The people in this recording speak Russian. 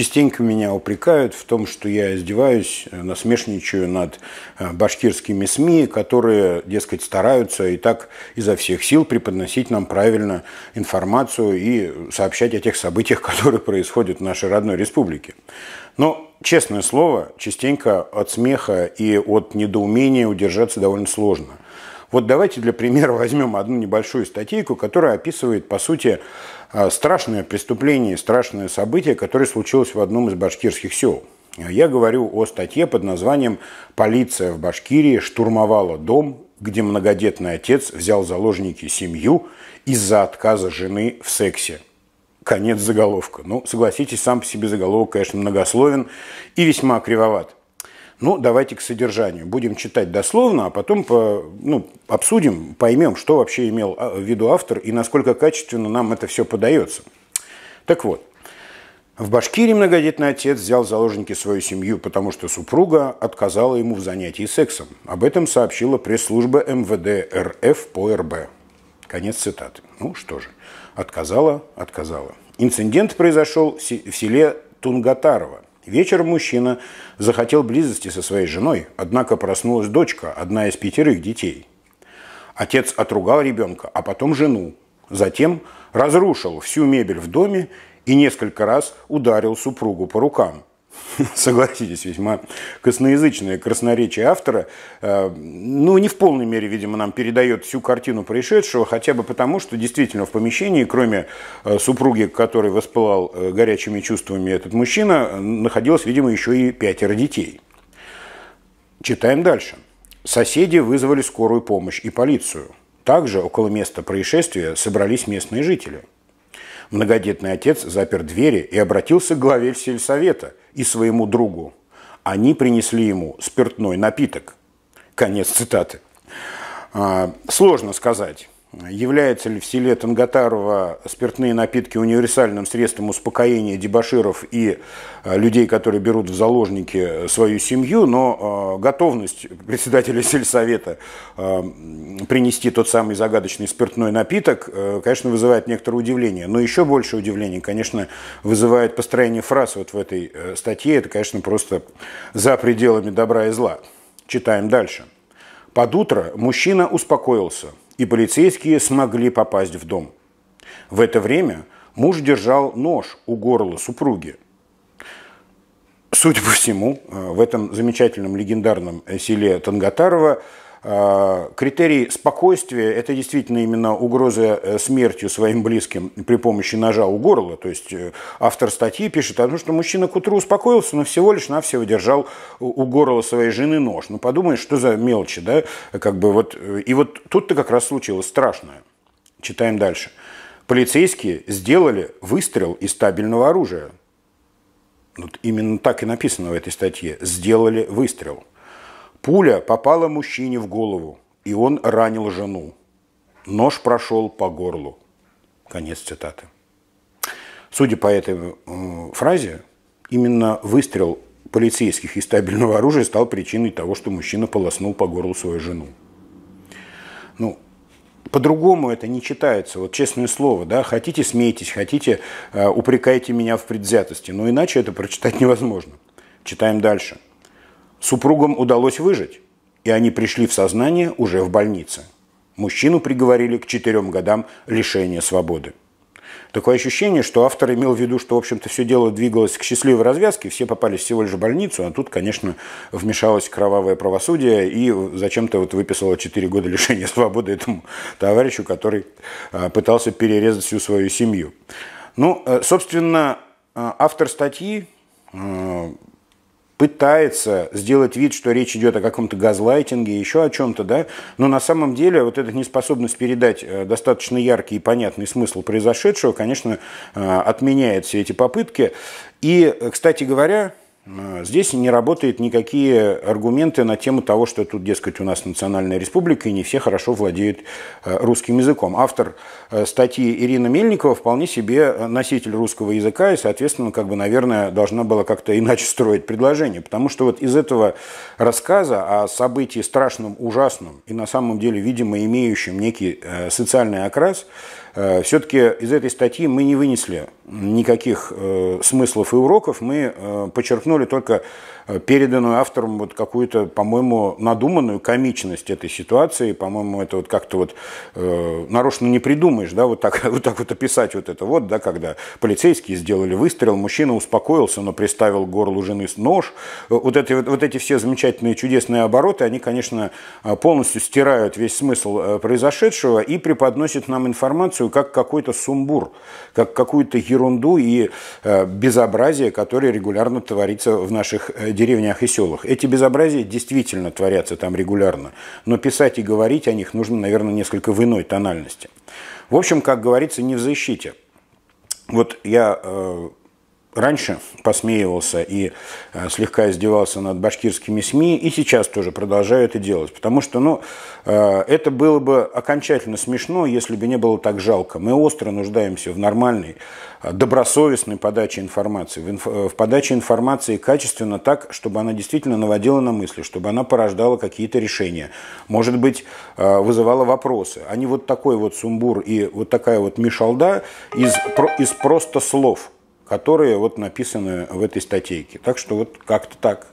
частенько меня упрекают в том, что я издеваюсь, э, насмешничаю над э, башкирскими СМИ, которые, дескать, стараются и так изо всех сил преподносить нам правильно информацию и сообщать о тех событиях, которые происходят в нашей родной республике. Но, честное слово, частенько от смеха и от недоумения удержаться довольно сложно – вот давайте для примера возьмем одну небольшую статейку, которая описывает, по сути, а, страшное преступление, страшное событие, которое случилось в одном из башкирских сел. Я говорю о статье под названием «Полиция в Башкирии штурмовала дом, где многодетный отец взял заложники семью из-за отказа жены в сексе». Конец заголовка. Ну, согласитесь, сам по себе заголовок, конечно, многословен и весьма кривоват. Ну, давайте к содержанию. Будем читать дословно, а потом по, ну, обсудим, поймем, что вообще имел а, в виду автор и насколько качественно нам это все подается. Так вот, в Башкирии многодетный отец взял в заложники свою семью, потому что супруга отказала ему в занятии сексом. Об этом сообщила пресс-служба МВД РФ по РБ. Конец цитаты. Ну что же, отказала, отказала. Инцидент произошел в селе Тунгатарова Вечером мужчина захотел близости со своей женой, однако проснулась дочка, одна из пятерых детей. Отец отругал ребенка, а потом жену. Затем разрушил всю мебель в доме и несколько раз ударил супругу по рукам. согласитесь, весьма косноязычное красноречие автора, э, ну, не в полной мере, видимо, нам передает всю картину происшедшего, хотя бы потому, что действительно в помещении, кроме э, супруги, который воспылал э, горячими чувствами этот мужчина, находилось, видимо, еще и пятеро детей. Читаем дальше. Соседи вызвали скорую помощь и полицию. Также около места происшествия собрались местные жители – Многодетный отец запер двери и обратился к главе сельсовета и своему другу. Они принесли ему спиртной напиток. Конец цитаты. А, сложно сказать Является ли в селе Тангатарова спиртные напитки универсальным средством успокоения дебаширов и э, людей, которые берут в заложники э, свою семью, но э, готовность председателя сельсовета принести тот самый загадочный спиртной напиток, конечно, вызывает некоторое удивление. Но еще больше удивления, конечно, вызывает построение фраз вот в этой статье. Это, конечно, просто за пределами добра и зла. Читаем дальше. Под утро мужчина успокоился – и полицейские смогли попасть в дом. В это время муж держал нож у горла супруги. Судя по всему, э, в этом замечательном легендарном э, селе Тангатарова Э, критерий спокойствия – это действительно именно угроза э, смертью своим близким при помощи ножа у горла. То есть э, автор статьи пишет о том, что мужчина к утру успокоился, но всего лишь навсего держал у горла своей жены нож. Ну подумай, что за мелочи, да? Как бы вот... И вот тут-то как раз случилось страшное. Читаем дальше. Полицейские сделали выстрел из стабильного оружия. Вот именно так и написано в этой статье. Сделали выстрел. Пуля попала мужчине в голову, и он ранил жену. Нож прошел по горлу. Конец цитаты. Судя по этой э, фразе, именно выстрел полицейских из стабильного оружия стал причиной того, что мужчина полоснул по горлу свою жену. Ну, по-другому это не читается, вот честное слово, да, хотите смейтесь, хотите э, упрекайте меня в предвзятости, но иначе это прочитать невозможно. Читаем дальше. Супругам удалось выжить, и они пришли в сознание уже в больнице. Мужчину приговорили к четырем годам лишения свободы. Такое ощущение, что автор имел в виду, что, в общем-то, все дело двигалось к счастливой развязке, все попали всего лишь в больницу, а тут, конечно, вмешалось кровавое правосудие и зачем-то вот выписало 4 года лишения свободы этому товарищу, который а, пытался перерезать всю свою семью. Ну, э, собственно, э, автор статьи э, пытается сделать вид, что речь идет о каком-то газлайтинге, еще о чем-то, да, но на самом деле вот эта неспособность передать э, достаточно яркий и понятный смысл произошедшего, конечно, э, отменяет все эти попытки. И, э, кстати говоря, а, здесь не работают никакие аргументы на тему того, что тут, дескать, у нас национальная республика, и не все хорошо владеют э, русским языком. Автор э, статьи Ирина Мельникова вполне себе э, носитель русского языка, и, соответственно, как бы, наверное, должна была как-то иначе строить предложение. Потому что вот из этого рассказа о событии страшном, ужасном и на самом деле, видимо, имеющем некий социальный окрас, Э, Все-таки из этой статьи мы не вынесли никаких э, смыслов и уроков, мы э, подчеркнули только переданную автором вот какую-то, по-моему, надуманную комичность этой ситуации, по-моему, это вот как-то вот э, нарочно не придумаешь, да, вот так, вот так вот описать вот это вот, да, когда полицейские сделали выстрел, мужчина успокоился, но приставил к горлу жены нож, вот, эти вот, вот эти все замечательные чудесные обороты, они, конечно, полностью стирают весь смысл произошедшего и преподносят нам информацию, информацию как какой-то сумбур, как какую-то ерунду и э, безобразие, которое регулярно творится в наших э, деревнях и селах. Эти безобразия действительно творятся там регулярно, но писать и говорить о них нужно, наверное, несколько в иной тональности. В общем, как говорится, не в защите. Вот я э, раньше посмеивался и э, слегка издевался над башкирскими СМИ, и сейчас тоже продолжаю это делать, потому что ну, э, это было бы окончательно смешно, если бы не было так жалко. Мы остро нуждаемся в нормальной, э, добросовестной подаче информации, в, инф... в подаче информации качественно так, чтобы она действительно наводила на мысли, чтобы она порождала какие-то решения, может быть, вызывала вопросы, а не вот такой вот сумбур и вот такая вот мишалда из, из просто слов – которые вот написаны в этой статейке. Так что вот как-то так.